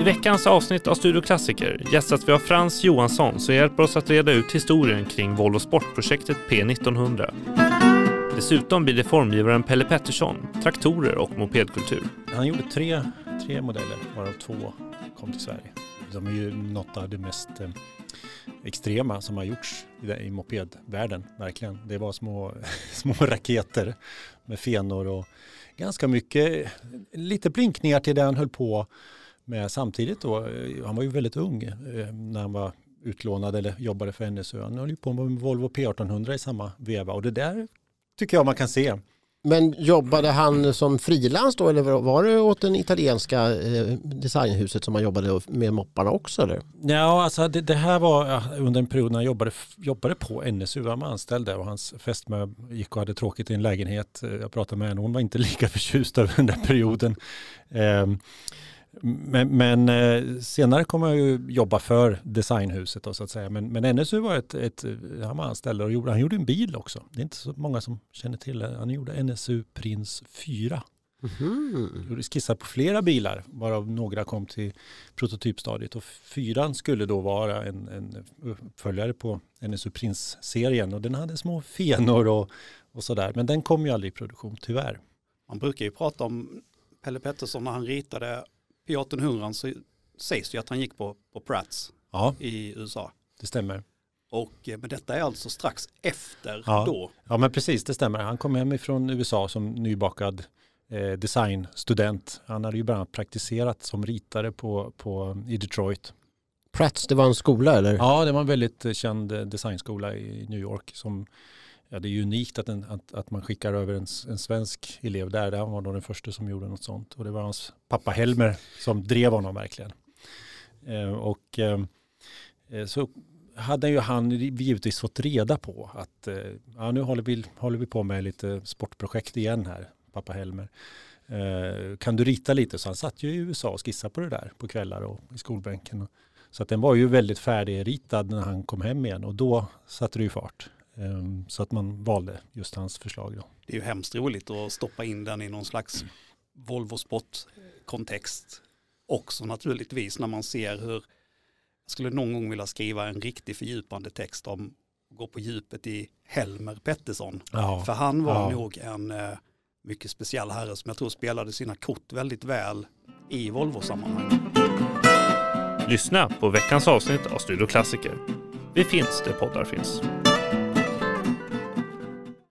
I veckans avsnitt av Studio Klassiker gästas vi av Frans Johansson som hjälper oss att reda ut historien kring Volvo Sportprojektet P1900. Dessutom blir det formgivaren Pelle Pettersson, traktorer och mopedkultur. Han gjorde tre, tre modeller, varav två kom till Sverige. De är ju något av det mest eh, extrema som har gjorts i, mopedvärlden, verkligen. Det var små, små raketer med fenor och ganska mycket, lite blinkningar till det han höll på men samtidigt då, eh, han var ju väldigt ung eh, när han var utlånad eller jobbade för NSÖ. Han höll ju på med Volvo P1800 i samma veva och det där tycker jag man kan se. Men jobbade han som frilans då eller var det åt den italienska eh, designhuset som han jobbade med mopparna också? Eller? Ja, alltså det, det här var under en period när han jobbade, jobbade på NSU, han var anställd där och hans fästmö gick och hade tråkigt i en lägenhet. Jag pratade med henne, hon var inte lika förtjust över den där perioden. Ehm, men, men, eh, senare kommer jag ju jobba för designhuset då, så att säga. Men, men NSU var ett, ett eh, han var anställd och gjorde, han gjorde en bil också. Det är inte så många som känner till det. Han gjorde NSU Prins 4. Mm. Gjorde skissar på flera bilar, varav några kom till prototypstadiet. Och fyran skulle då vara en, en uppföljare på NSU Prins-serien. Och den hade små fenor och, och sådär. Men den kom ju aldrig i produktion, tyvärr. Man brukar ju prata om Pelle Pettersson när han ritade p 1800 så sägs ju att han gick på, på Pratts ja. i USA. Det stämmer. Och, eh, men detta är alltså strax efter ja. då. Ja men precis, det stämmer. Han kom hem ifrån USA som nybakad eh, designstudent. Han hade ju bland annat praktiserat som ritare på, på, eh, i Detroit. Pratts, det var en skola eller? Ja, det var en väldigt eh, känd designskola i New York som ja, det är unikt att, en, att, att man skickar över en, en svensk elev där. Han var då den första som gjorde något sånt. Och det var hans pappa Helmer som drev honom verkligen. Eh, och eh, eh så hade ju han givetvis fått reda på att eh, ja, nu håller vi, håller vi på med lite sportprojekt igen här, pappa Helmer. Eh, kan du rita lite? Så han satt ju i USA och skissade på det där på kvällar och i skolbänken. Så att den var ju väldigt färdigritad när han kom hem igen och då satte det ju fart. Ehm, så att man valde just hans förslag. Då. Det är ju hemskt roligt att stoppa in den i någon slags Volvo Sport-kontext. Också naturligtvis när man ser hur, jag skulle någon gång vilja skriva en riktig fördjupande text om att gå på djupet i Helmer Pettersson. Ja, För han var ja. nog en eh, mycket speciell herre som jag tror spelade sina kort väldigt väl i Volvo-sammanhang. Lyssna på veckans avsnitt av Studio Klassiker. Vi finns där poddar finns.